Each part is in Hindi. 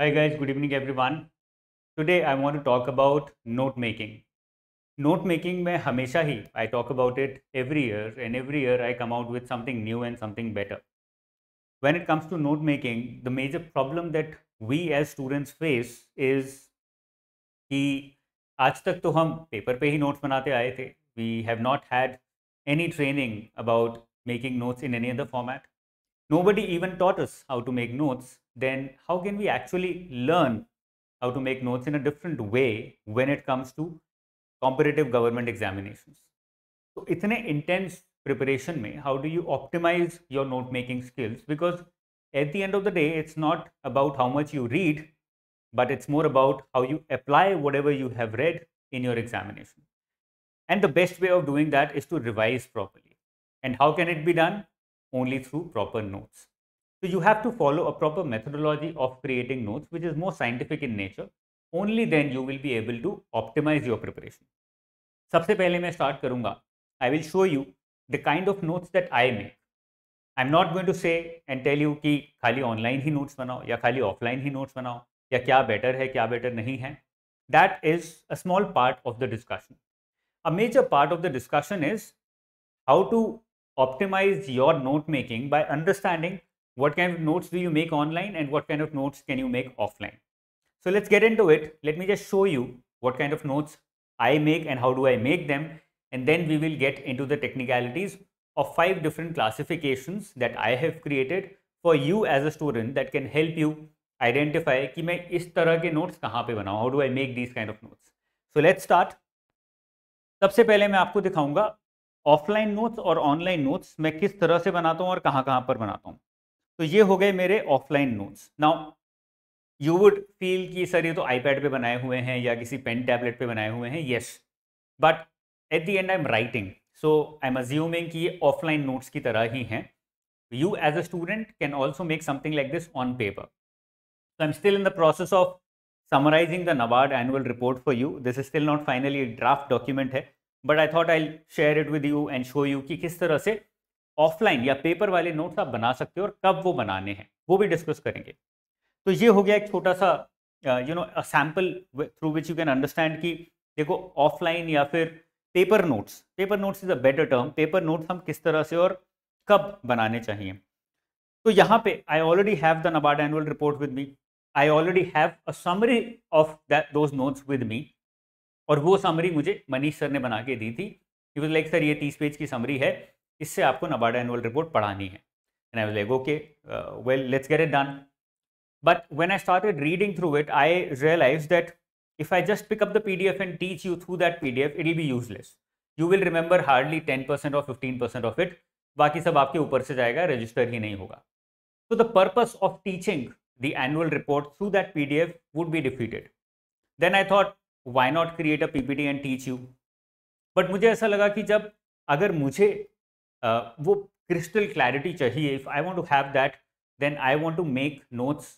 Hi guys, good evening everyone. Today I want to talk about note making. Note making mein hamesha hi I talk about it every year and every year I come out with something new and something better. When it comes to note making, the major problem that we as students face is कि आज तक to hum paper पे ही नोट्स बनाते आए थे we have not had any training about making notes in any other format nobody even taught us how then how can we actually learn how to make notes in a different way when it comes to competitive government examinations? So, an intense preparation mein, how do you optimize your note making skills? Because at the end of the day, it's not about how much you read, but it's more about how you apply whatever you have read in your examination. And the best way of doing that is to revise properly. And how can it be done? Only through proper notes. So you have to follow a proper methodology of creating notes, which is more scientific in nature. Only then you will be able to optimize your preparation. सबसे पहले मैं start करूँगा. I will show you the kind of notes that I make. I'm not going to say and tell you कि खाली ऑनलाइन ही notes बनाओ या खाली ऑफलाइन ही नोट्स बनाओ या क्या बेटर है क्या बेटर नहीं है that is a small part of the discussion. A major part of the discussion is how to optimize your note making by understanding what kind of notes do you make online and what kind of notes can you make offline? So let's get into it. Let me just show you what kind of notes I make and how do I make them. And then we will get into the technicalities of five different classifications that I have created for you as a student that can help you identify कि मैं इस तरह notes कहाँ how do I make these kind of notes. So let's start. सबसे पहले मैं आपको दिखाऊंगा ऑफलाइन नोट्स और ऑनलाइन नोट्स मैं किस तरह से बनाता हूँ और कहाँ कहाँ पर बनाता हूँ तो ये हो गए मेरे offline notes now you would feel कि सर ये तो आईपैड पे बनाए हुए हैं या किसी पेन टैबलेट पे बनाए हुए हैं yes but at the end I am writing so I am assuming कि ये ऑफलाइन नोट्स की तरह ही हैं you as a student can also make something like this on paper so I am still in the process of summarising the NABARD annual report for you this is still not finally draft document है but I thought I share it with you and show you कि किस तरह से ऑफलाइन या पेपर वाले नोट्स आप बना सकते हो और कब वो बनाने हैं वो भी डिस्कस करेंगे तो ये हो गया एक छोटा सा you know sample through which you can understand कि देखो ऑफलाइन या फिर paper notes paper notes is a better term paper notes हम किस तरह से और कब बनाने चाहिए तो यहाँ पे I already have the NABARD annual report with me I already have a summary of that those notes with me और वो समरी मुझे मनीष सर ने बना के दी थी लाइक सर ये तीस पेज की समरी है इससे आपको नबार्ड एनुअल रिपोर्ट पढ़ानी है well let's get it done but when I start reading through it I realize that if I just pick up the P D F and teach you through that P D F it be useless you will remember hardly ten percent और फिफ्टीन परसेंट ऑफ इट बाकी सब आपके ऊपर से जाएगा रजिस्टर ही नहीं होगा so the purpose of teaching the annual report through that P D F would be defeated then I thought why not create a P P T and teach you but मुझे ऐसा लगा कि जब अगर मुझे वो क्रिस्टल क्लैरिटी चाहिए if I want to have that then I want to make notes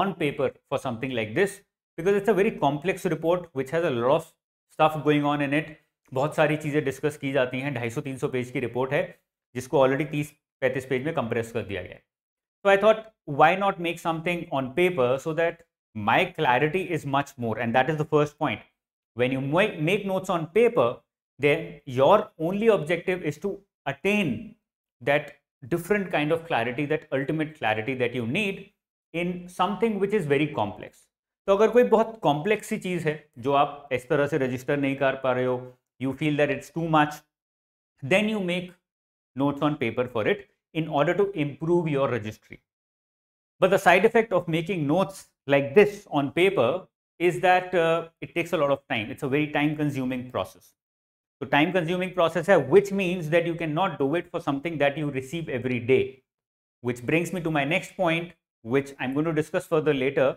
on paper for something like this because it's a very complex report which has a lot of stuff going on in it बहुत सारी चीज़ें डिस्कस की जाती हैं ढाई सौ तीन सौ पेज की रिपोर्ट है जिसको ऑलरेडी तीस पैंतीस पेज में कंप्रेस कर दिया गया so I thought why not make something on paper so that my clarity is much more and that is the first point when you make notes on paper then your only objective is to attain that different kind of clarity, that ultimate clarity that you need in something which is very complex. So, अगर कोई बहुत कॉम्प्लेक्स सी चीज़ है जो आप इस तरह से रजिस्टर you कर पा रहे हो you feel that it's notes on paper for it in order to improve your registry. But the side effect of making notes like this on paper is that uh, it takes a lot of time. It's a very time consuming process. तो टाइम कंज्यूमिंग प्रोसेस है which means that you can not do it for something that you receive every day which brings me to my next point which I am going to discuss further later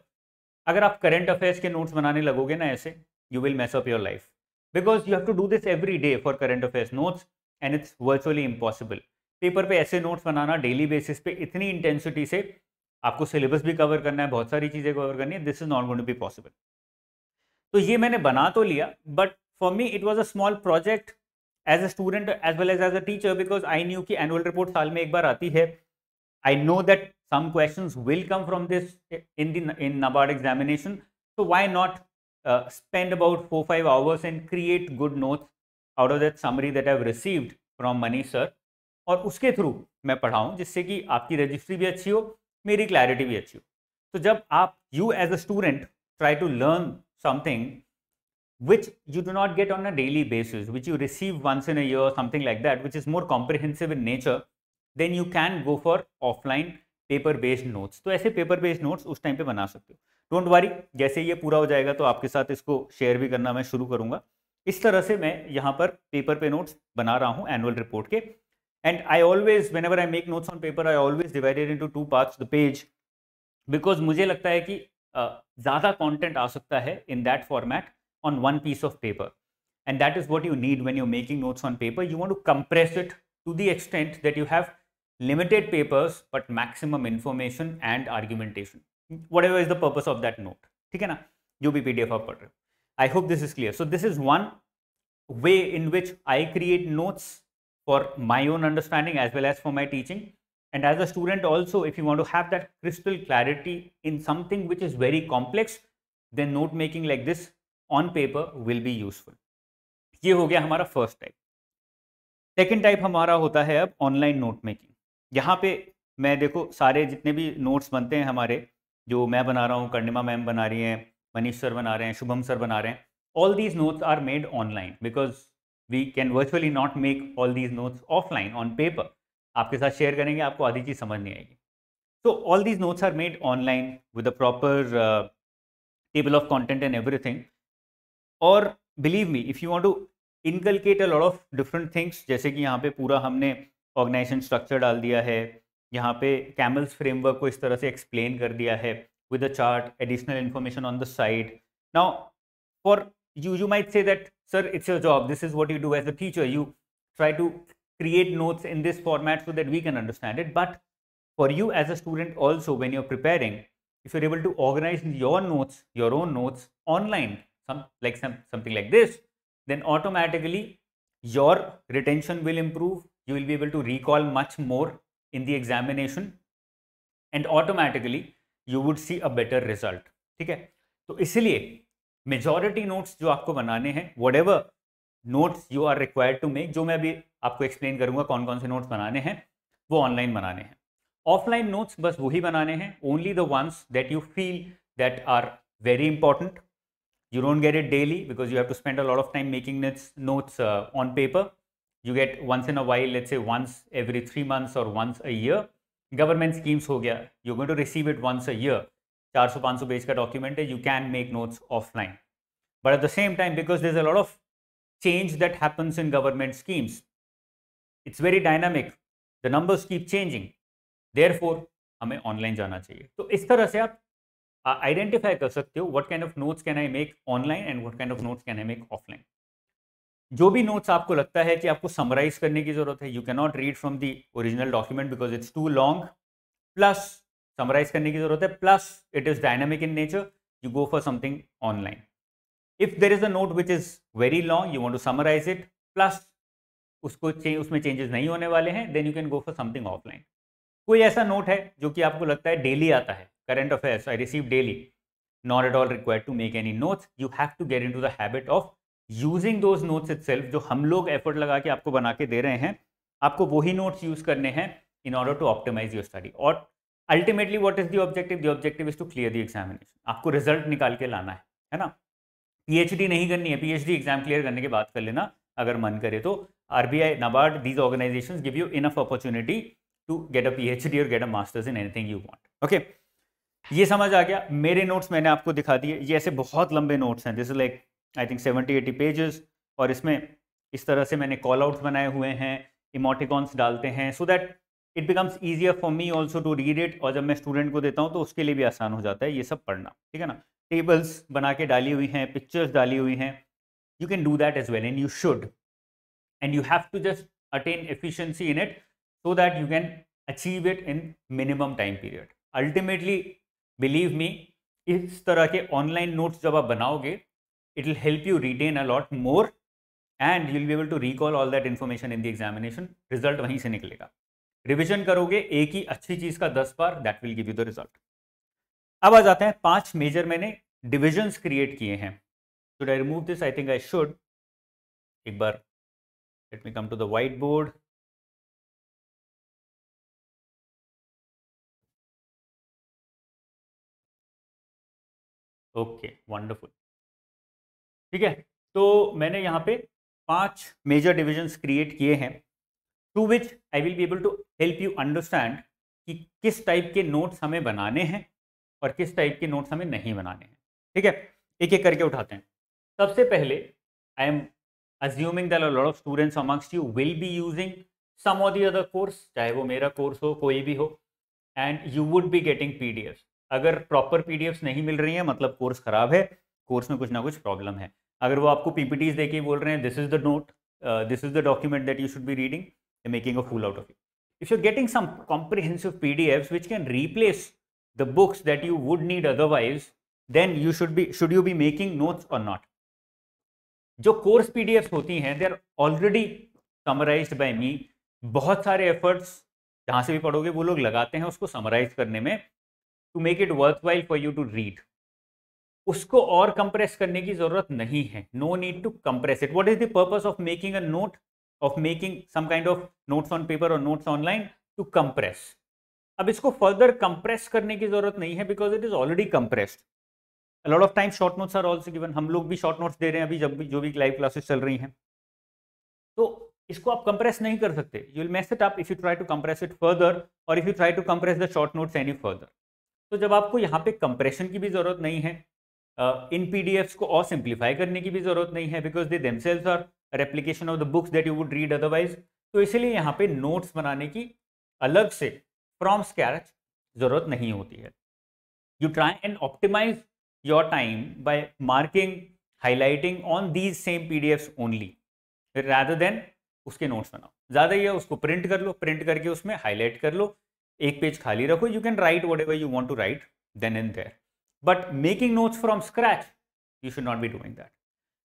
अगर आप करेंट अफेयर्स के नोट्स बनाने लगोगे ना ऐसे you will mess up your life because you have to do this every day for current affairs notes and it's virtually impossible paper पे ऐसे नोट्स बनाना डेली बेसिस पे इतनी इंटेंसिटी से आपको सिलेबस भी कवर करना है बहुत सारी चीज़ें कवर करनी है this is not going to be possible तो ये मैंने बना तो लिया but for me it was a small project as a student as well as as a teacher because I knew की एनुअल रिपोर्ट साल में एक बार आती है I know that some question will come from this in दिन in NABARD examination so why not spend about four five hours and create good note out of that summary that I've received from Mani sir और उसके थ्रू मैं पढ़ाऊँ जिससे कि आपकी रजिस्ट्री भी अच्छी हो मेरी क्लैरिटी भी अच्छी हो तो जब आप you as a student try to learn something which you do not get on a daily basis, which you receive once in a year, or something like that, which is more comprehensive in nature, then you can go for offline paper based notes तो ऐसे पेपर बेस्ड नोट्स उस टाइम पे बना सकते हो डोंट वरी जैसे ये पूरा हो जाएगा तो आपके साथ इसको शेयर भी करना मैं शुरू करूंगा इस तरह से मैं यहाँ पर पेपर पे नोट्स बना रहा हूँ एनुअल रिपोर्ट के and I always whenever I make notes on paper I always divided into two parts the page because मुझे लगता है कि ज़्यादा कॉन्टेंट आ सकता है in that format on one piece of paper. And that is what you need when you're making notes on paper. You want to compress it to the extent that you have limited papers, but maximum information and argumentation. Whatever is the purpose of that note. ठीक है ना जो भी PDF आप I hope this is clear. So this is one way in which I create notes for my own understanding as well as for my teaching. and as a student also if you want to have that crystal clarity in something which is very complex then note making like this on paper will be useful ये हो गया हमारा फर्स्ट टाइप सेकेंड टाइप हमारा होता है अब ऑनलाइन नोट मेकिंग यहाँ पे मैं देखो सारे जितने भी नोट्स बनते हैं हमारे जो मैं बना रहा हूँ कर्णिमा मैम बना रही हैं मनीष सर बना रहे हैं शुभम सर बना रहे हैं all these notes are made online because we can virtually not make all these notes offline on paper आपके साथ शेयर करेंगे आपको आधी चीज़ समझ नहीं आएगी so all these notes are made online with a proper table of content and everything और believe me if you want to inculcate a lot of different things जैसे कि यहाँ पे पूरा हमने ऑर्गेनाइजेशन स्ट्रक्चर डाल दिया है यहाँ पे कैमल्स फ्रेमवर्क को इस तरह से एक्सप्लेन कर दिया है with a chart additional information on the side now for you you might say that sir it's your job this is what you do as a teacher you try to create notes in this format so that we can understand it but for you as a student also when you're preparing if you're able to organize your notes your own notes online some like some something like this then automatically your retention will improve you will be able to recall much more in the examination and automatically you would see a better result ठीक है तो इसलिए मेजॉरिटी नोट्स जो आपको बनाने हैं whatever notes you are required to make जो मैं अभी आपको एक्सप्लेन करूंगा कौन कौन से नोट्स बनाने हैं वो ऑनलाइन बनाने हैं ऑफलाइन नोट्स बस वही बनाने हैं only the ones that you feel that are very important You don't get it daily because you have to spend a lot of time making notes uh, on paper. You get once in a while, let's say once every three months or once a year. Government schemes ho gaya. You're going to receive it once a year. 400-500 page ka document hai. You can make notes offline. But at the same time, because there's a lot of change that happens in government schemes, it's very dynamic. The numbers keep changing. Therefore, हमें ऑनलाइन जाना चाहिए तो इस तरह से आप आइडेंटिफाई uh, कर सकते हो what kind of notes can I make online and what kind of notes can I make offline जो भी नोट्स आपको लगता है कि आपको समराइज करने की जरूरत है you can not read from the original document because it's too long plus summarize करने की जरूरत है plus it is dynamic in nature you go for something online if there is a note which is very long you want to summarize it plus उसको चे, उसमें चेंजेस नहीं होने वाले हैं then you can go for something offline कोई ऐसा नोट है जो कि आपको लगता है डेली आता है current affairs I receive daily not at all required to make any notes you have to get into the habit of using those notes it जो हम लोग एफर्ट लगा के आपको बना के दे रहे हैं आपको वही नोट्स यूज करने हैं in order to optimize your study और ultimately what is the objective the objective is to clear the examination आपको रिजल्ट निकाल के लाना है है ना पीएचडी नहीं करनी है पीएचडी एग्जाम क्लियर करने के बाद कर लेना अगर मन करे तो RBI NABARD these organization give you enough opportunity to get a P और get a masters in anything you want. Okay ये समझ आ गया मेरे नोट्स मैंने आपको दिखा दिए ये ऐसे बहुत लंबे नोट्स हैं this is like I think seventy eighty pages और इसमें इस तरह से मैंने कॉल आउट्स बनाए हुए हैं इमोटिकॉन्स डालते हैं so that it becomes easier for me also to read it और जब मैं स्टूडेंट को देता हूँ तो उसके लिए भी आसान हो जाता है ये सब पढ़ना ठीक है ना टेबल्स बना के डाली हुई हैं पिक्चर्स डाली हुई हैं you can do that as well and you should and you have to just attain efficiency in it so that you can achieve it in minimum time period ultimately believe me इस तरह के ऑनलाइन नोट्स जब आप बनाओगे it will help you retain a lot more and you will be able to recall all that information in the examination result वहीं से निकलेगा रिविजन करोगे एक ही अच्छी चीज़ का दस बार that will give you the result अब आ जाते हैं पांच मेजर मैंने डिविजन्स क्रिएट किए हैं should I remove this I think I should एक बार let me come to the white board okay wonderful ठीक है तो मैंने यहाँ पे पांच मेजर डिविजन्स क्रिएट किए हैं to which I will be able to help you understand कि किस टाइप के नोट्स हमें बनाने हैं और किस टाइप के नोट्स हमें नहीं बनाने हैं ठीक है एक एक करके उठाते हैं सबसे पहले I am assuming that a lot of students amongst you will be using some or the other चाहे वो मेरा कोर्स हो कोई भी हो and you would be getting P D F अगर प्रॉपर पीडीएफ्स नहीं मिल रही हैं मतलब कोर्स खराब है कोर्स में कुछ ना कुछ प्रॉब्लम है अगर वो आपको पीपीटीज के बोल रहे हैं this is the note this is the document that you should be reading making a fool out of you if you getting some comprehensive PDFs which can replace the books that you would need otherwise then you should be should you be making notes और नॉट जो कोर्स पी डी पीडीएफ्स होती हैं they are already summarize by me बहुत सारे एफर्ट्स जहाँ से भी पढ़ोगे वो लोग लगाते हैं उसको समराइज करने में to make it worthwhile for you to read उसको और कंप्रेस करने की जरूरत नहीं है no need to compress it what is the purpose of making a note of making some kind of notes on paper और नोट्स ऑनलाइन टू कंप्रेस अब इसको फर्दर कंप्रेस करने की जरूरत नहीं है because it is already compressed lot of time short notes are also given हम लोग भी शॉर्ट नोट्स दे रहे हैं अभी जब भी जो भी लाइव क्लासेस चल रही हैं तो इसको आप कंप्रेस नहीं कर सकते you will mess it up if you try to compress it further और if you try to compress the short notes any further तो जब आपको यहाँ पे कंप्रेशन की भी ज़रूरत नहीं है इन पी को और सिंप्लीफाई करने की भी ज़रूरत नहीं है because they themselves are replication of the books that you would read otherwise तो इसलिए यहाँ पे नोट्स बनाने की अलग से फ्रॉम स्क्रैच ज़रूरत नहीं होती है you try and optimize your time by marking highlighting on these same P only rather than उसके नोट्स बनाओ ज़्यादा ये उसको प्रिंट कर लो प्रिंट करके उसमें हाईलाइट कर लो एक पेज खाली रखो you can write whatever you want to write then and there but making notes from scratch you should not be doing that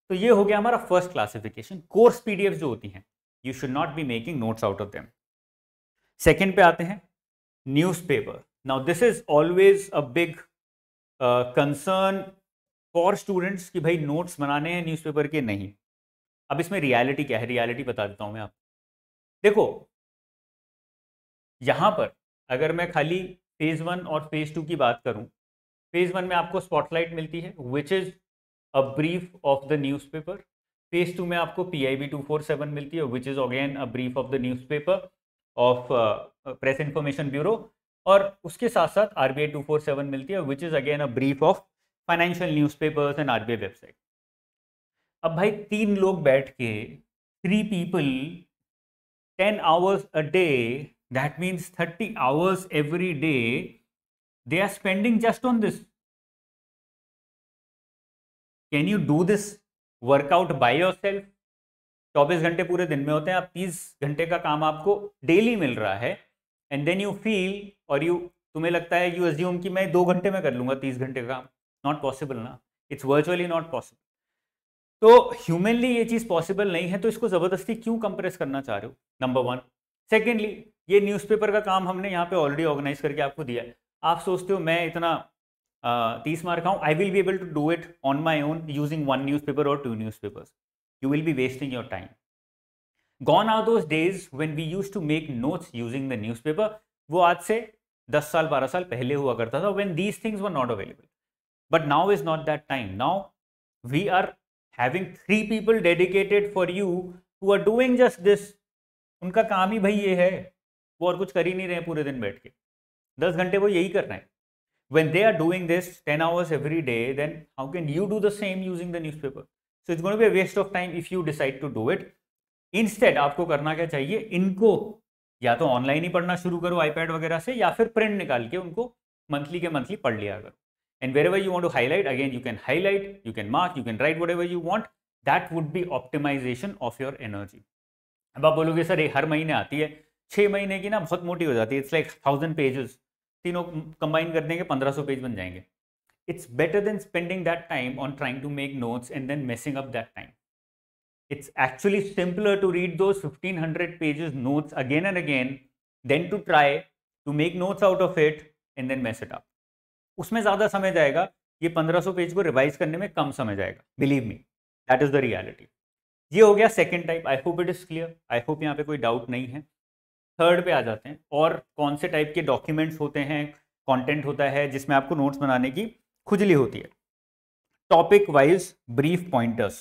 तो ये हो गया हमारा फर्स्ट क्लासिफिकेशन कोर्स पी जो होती हैं you should not be making notes out of them second पे आते हैं newspaper now this is always a big concern for students कि भाई नोट्स बनाने हैं न्यूज़पेपर के नहीं अब इसमें रियलिटी क्या है रियलिटी बता देता हूँ मैं आपको देखो यहाँ पर अगर मैं खाली फेज़ वन और फेज़ टू की बात करूं फेज़ वन में आपको स्पॉटलाइट मिलती है which is a brief of the newspaper phase two में आपको P I B two four seven मिलती है which is again a brief of the newspaper of press information bureau और उसके साथ साथ R B I two four seven मिलती है which is again a brief of financial newspapers and R B I website अब भाई तीन लोग बैठ के three people ten hours a day that means 30 hours every day they are spending just on this can you do this workout by yourself चौबीस घंटे पूरे दिन में होते हैं आप तीस घंटे का काम आपको डेली मिल रहा है एंड देन यू फील और यू तुम्हें लगता है यू एज्यूम कि मैं दो घंटे में कर लूंगा तीस घंटे का काम नॉट पॉसिबल ना इट्स वर्चुअली नॉट पॉसिबल तो ह्यूमनली ये चीज़ पॉसिबल नहीं है तो इसको ज़बरदस्ती क्यों कंप्रेस करना चाह रहे हो नंबर वन सेकेंडली ये न्यूज़पेपर का काम हमने यहाँ पे ऑलरेडी ऑर्गेनाइज करके आपको दिया है आप सोचते हो मैं इतना तीस मार्क आऊँ I will be able to do it on my own using one newspaper और two newspaper you will be wasting your time gone are those days when we used to make notes using the newspaper वो आज से दस साल बारह साल पहले हुआ करता था when these things were not available but now is not that time now we are having three people dedicated for you who are doing just this उनका काम ही भाई ये है वो और कुछ कर ही नहीं रहे पूरे दिन बैठ के दस घंटे वो यही करना है when they are doing this ten hours every day then how can you do the same using the newspaper so going to be waste of time if you decide to do it in instead आपको करना क्या चाहिए इनको या तो ऑनलाइन ही पढ़ना शुरू करो आईपैड वगैरह से या फिर प्रिंट निकाल के उनको मंथली के मंथली पढ़ लिया करो and wherever you want to highlight again you can highlight you can mark you can write whatever you want that would be optimisation of your energy अब आप बोलोगे सर ये हर महीने आती है छः महीने की ना बहुत मोटी हो जाती है इट्स लाइक थाउजेंड पेजेस तीनों कंबाइन कर देंगे पंद्रह सौ पेज बन जाएंगे it's better than spending that time on trying to make notes and then messing up that time it's actually simpler to read those hundred pages notes again and again then to try to make notes out of it and then mess it up उसमें ज़्यादा समय जाएगा ये पंद्रह सौ पेज को रिवाइज करने में कम समय जाएगा believe me that is the reality ये हो गया second type I hope it is clear I hope यहाँ पे कोई डाउट नहीं है थर्ड पे आ जाते हैं और कौन से टाइप के डॉक्यूमेंट्स होते हैं कंटेंट होता है जिसमें आपको नोट्स बनाने की खुजली होती है टॉपिक वाइज ब्रीफ पॉइंटर्स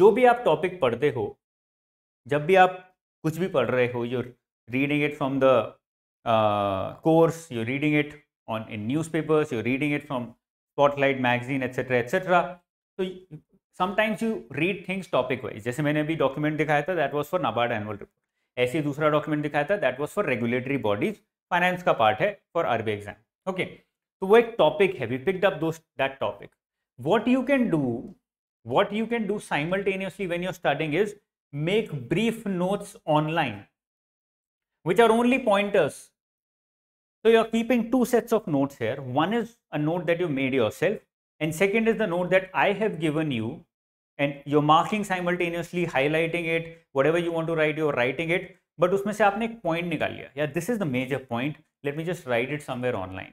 जो भी आप टॉपिक पढ़ते हो जब भी आप कुछ भी पढ़ रहे हो you're reading it from the course you're reading it on in newspapers you're reading it from spotlight magazine etcetera etcetera तो sometimes you read things topic wise जैसे मैंने अभी डॉक्यूमेंट दिखाया था that was for NABARD annual report ऐसे दूसरा डॉक्यूमेंट दिखाया था that was for regulatory bodies finance का पार्ट है फॉर अरबे एग्जाम ओके तो वो एक टॉपिक है वी पिक्ड अप दो that topic what you can do what you can do simultaneously when you're starting is make brief notes online which are only pointers. So you're keeping two sets of notes here. One is a note that you made yourself and second is the note that I have given you and and marking simultaneously highlighting it whatever you want to write you're writing it but उसमें से आपने एक पॉइंट निकाल लिया या this is the major point let me just write it somewhere online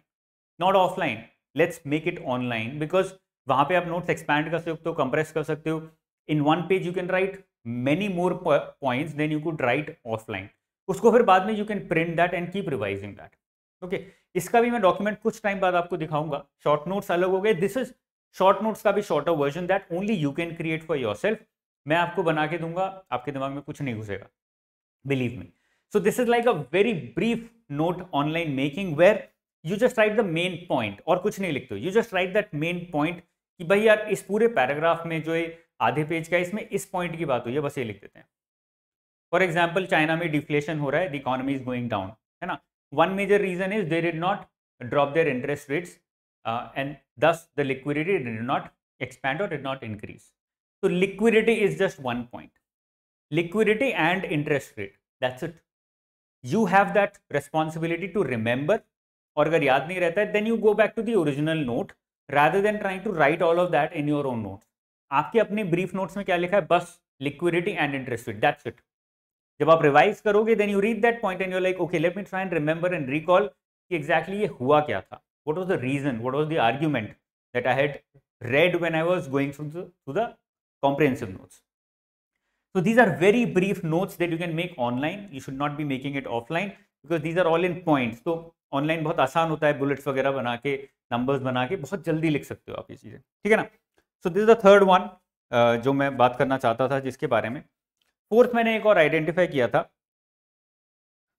not offline let's make it online because वहां पे आप नोट्स एक्सपैंड कर सकते हो कंप्रेस कर सकते हो in one page you can write many more points than you could write offline उसको फिर बाद में you can print that and keep revising that okay इसका भी मैं डॉक्यूमेंट कुछ टाइम बाद आपको दिखाऊंगा शॉर्ट नोट्स अलग हो गए दिस इज शॉर्ट नोट्स का भी shorter version that only you can create for yourself मैं आपको बना के दूंगा आपके दिमाग में कुछ नहीं घुसेगा believe me so this is like a very brief note online making where you just write the main point और कुछ नहीं लिखते हो you just write that main point कि भाई यार इस पूरे पैराग्राफ में जो है आधे पेज का इसमें इस पॉइंट की बात हुई है बस ये लिख देते हैं फॉर एग्जाम्पल चाइना में डिफ्लेशन हो रहा है the economy is going down है ना one major reason is they did not drop their interest rates Uh, and thus the liquidity did not expand or did not increase. So liquidity is just one point. Liquidity and interest rate, that's it. You have that responsibility to remember or agar yaad nahi rehta, then you go back to the original note rather than trying to write all of that in your own notes. Aapke apne brief notes mein kya likha hai? liquidity and interest rate, that's it. Jab aap revise then you read that point and you're like, okay, let me try and remember and recall exactly ye hua what was the reason, what was the argument that I had read when I was going through the, through the comprehensive notes. So these are very brief notes that you can make online. You should not be making it offline because these are all in points. So online बहुत आसान होता है बुलेट्स वगैरह बना के नंबर्स बना के बहुत जल्दी लिख सकते हो आप ये चीज़ें ठीक है ना so this the third one जो मैं बात करना चाहता था जिसके बारे में फोर्थ मैंने एक और आइडेंटिफाई किया था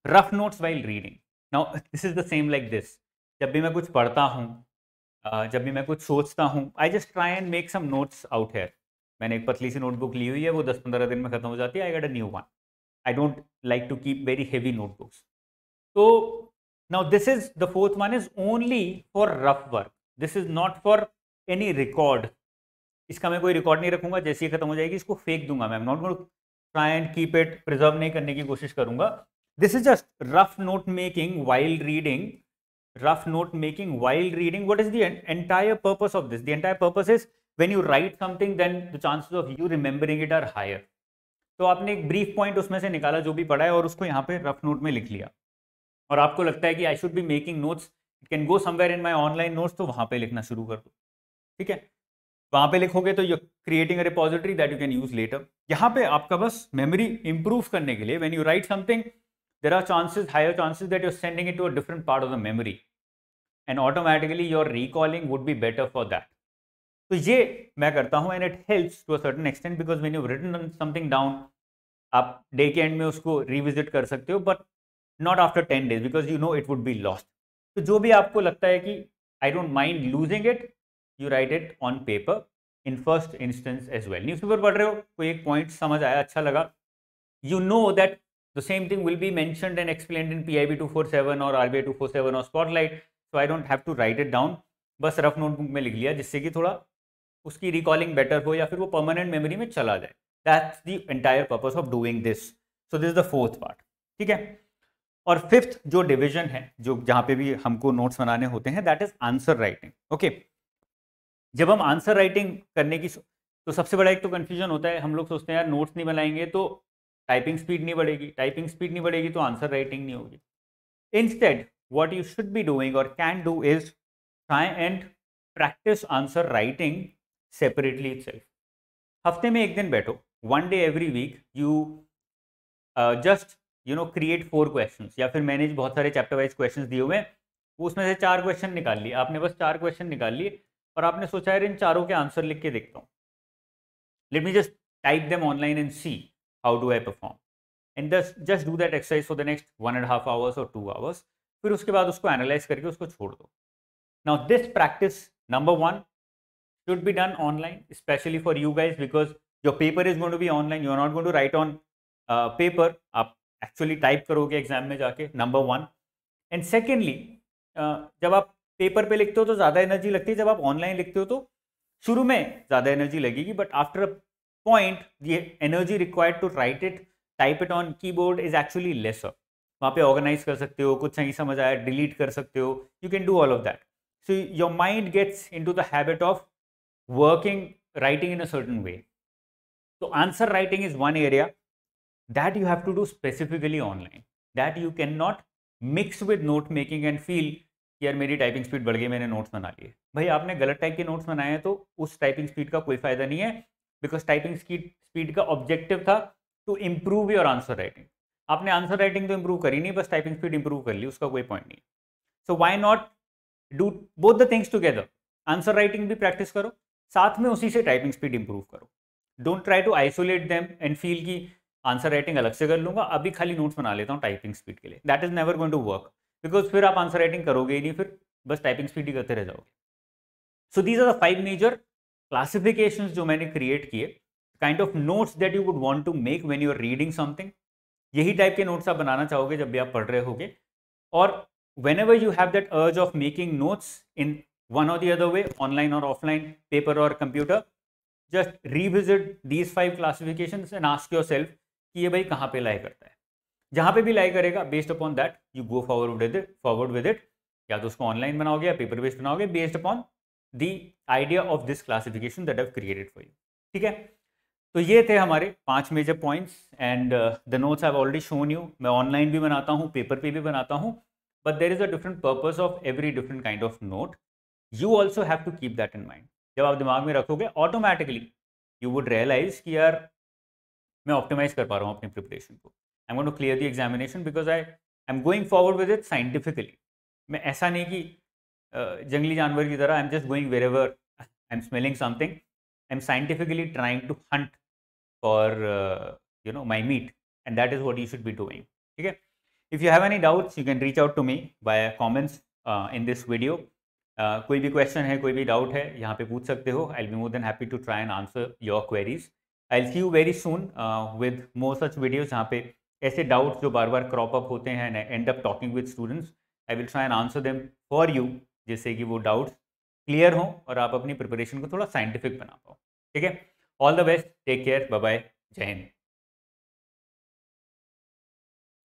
rough notes while reading now this is the same like this जब भी मैं कुछ पढ़ता हूँ जब भी मैं कुछ सोचता हूँ I just try and make some notes out here मैंने एक पतली सी नोटबुक ली हुई है वो दस पंद्रह दिन में खत्म हो जाती है I get a new one I don't like to keep very note notebooks तो now this is the fourth one is only for rough work this is not for any record इसका मैं कोई रिकॉर्ड नहीं रखूंगा जैसे ही खत्म हो जाएगी इसको फेंक दूंगा मैं not got try and keep it preserve नहीं करने की कोशिश करूंगा this is just rough note making while reading rough note making while reading what is the en entire purpose of this the entire purpose is when you write something then the chances of you remembering it are higher तो आपने एक ब्रीफ पॉइंट उसमें से निकाला जो भी पढ़ा है और उसको यहाँ पे रफ नोट में लिख लिया और आपको लगता है कि I should be making notes it can go somewhere in my online notes तो वहाँ पे लिखना शुरू कर दो ठीक है वहाँ पे लिखोगे तो you creating a repository that you can use later यहाँ पे आपका बस मेमरी इंप्रूव करने के लिए when you write something there are chances higher chances that you're sending it to a different part of the memory and automatically your recalling would be better for that तो ये मैं करता हूँ and it helps to attain certain extent because when you written something down आप डे के एंड में उसको रिविजिट कर सकते हो but not after ten days because you know it would be lost तो जो भी आपको लगता है कि I don't mind losing it you write it on paper in first instance as well newspaper पढ़ रहे हो कोई एक पॉइंट समझ आया अच्छा लगा you know that the same thing will be and explain P I B two four seven और R B I two four seven और spotlight so I don't have to write it down बस रफ नोटबुक में लिख लिया जिससे कि थोड़ा उसकी रिकॉलिंग बेटर हो या फिर वो परमानेंट मेमोरी में चला जाए that's the entire purpose of doing this so this is the fourth part ठीक है और फिफ्थ जो डिविजन है जो जहाँ पे भी हमको नोट्स बनाने होते हैं that is answer writing okay जब हम आंसर राइटिंग करने की तो सबसे बड़ा एक तो कन्फ्यूजन होता है हम लोग सोचते हैं यार नोट्स नहीं बनाएंगे तो टाइपिंग स्पीड नहीं बढ़ेगी टाइपिंग स्पीड नहीं बढ़ेगी तो आंसर राइटिंग नहीं होगी instead what you should be doing or can do is try and practice answer writing separately itself हफ्ते में एक दिन बैठो one day every week you just you know create four questions या फिर मैंने बहुत सारे चैप्टर वाइज क्वेश्चंस दिए हुए हैं उसमें से चार क्वेश्चन निकाल लिए आपने बस चार क्वेश्चन निकाल लिए और आपने सोचा यार इन चारों के आंसर लिख के देखता हूँ let me just type them online and see how do I perform and just do that exercise for the next one and half hours और टू आवर्स फिर उसके बाद उसको एनालाइज करके उसको छोड़ दो now this practice number one should be done online specially for you guys because your paper is going to be online you are not going to write on paper आप एक्चुअली टाइप करोगे एग्जाम में जाके नंबर वन एंड सेकेंडली जब आप पेपर पे लिखते हो तो ज़्यादा एनर्जी लगती है जब आप ऑनलाइन लिखते हो तो शुरू में ज़्यादा एनर्जी लगेगी but after a point the energy required to write it type it on keyboard is actually lesser वहाँ पे ऑर्गेनाइज कर सकते हो कुछ नहीं समझ आया डिलीट कर सकते हो you can do all of that so your mind gets into the habit of working writing in a certain way तो answer writing is one area that you have to do specifically online that you can not mix with note making and कि यार मेरी टाइपिंग स्पीड बढ़ गई मैंने नोट्स बना लिए भाई आपने गलत टाइप के नोट्स बनाए हैं तो उस टाइपिंग स्पीड का कोई फायदा नहीं है बिकॉज टाइपिंग स्पीड का ऑब्जेक्टिव था to improve your answer writing आपने आंसर राइटिंग तो इंप्रूव करी नहीं बस टाइपिंग स्पीड इंप्रूव कर ली उसका कोई पॉइंट नहीं so why not do both the things together answer writing भी प्रैक्टिस करो साथ में उसी से टाइपिंग स्पीड इंप्रूव करो don't try to isolate them and feel की आंसर राइटिंग अलग से कर लूंगा अभी खाली नोट्स बना लेता हूँ टाइपिंग स्पीड के लिए that is never going to work because फिर आप आंसर राइटिंग करोगे ही नहीं फिर बस टाइपिंग स्पीड ही करते रह जाओगे so these are the five major classification जो मैंने क्रिएट किए kind of notes that you would want to make when you are reading something यही टाइप के नोट्स आप बनाना चाहोगे जब भी आप पढ़ रहे होगे और whenever you have that urge of making notes in one or the way online और ऑफलाइन पेपर और computer just revisit these five classification and ask yourself कि ये भाई कहाँ पे लाई करता है जहाँ पे भी लाई करेगा based upon that you go forward with it forward with it या तो उसको ऑनलाइन बनाओगे या पेपर बेस्ड बनाओगे based upon the idea of this classification that I've created for you ठीक है तो ये थे हमारे पांच मेजर points and the notes I already shown you मैं ऑनलाइन भी बनाता हूँ पेपर पे भी बनाता हूँ but there is a different purpose of every different kind of note you also have to keep that in mind जब आप दिमाग में रखोगे ऑटोमेटिकली यू वुड रियलाइज कि यार मैं ऑप्टिमाइज कर पा रहा हूँ अपनी प्रिपरेशन को I am to clear the examination because I I am going forward with it scientifically मैं ऐसा नहीं कि uh, जंगली जानवर की तरह I am just going wherever I am smelling something I am scientifically trying to hunt for uh, you know my meet and that is what you should be doing okay if you have any doubts you can reach out to me via comments uh, in this video Uh, कोई भी क्वेश्चन है कोई भी डाउट है यहाँ पे पूछ सकते हो I be more than happy to try and answer your queries I'll see you very soon with more such videos जहाँ पे ऐसे डाउट्स जो बार बार क्रॉप अप होते हैं and end up talking with students I will try and answer them for you जिससे कि वो डाउट्स क्लियर हों और आप अपनी प्रिपरेशन को थोड़ा साइंटिफिक बना पाओ ठीक है All the best. Take care. Bye bye. Jai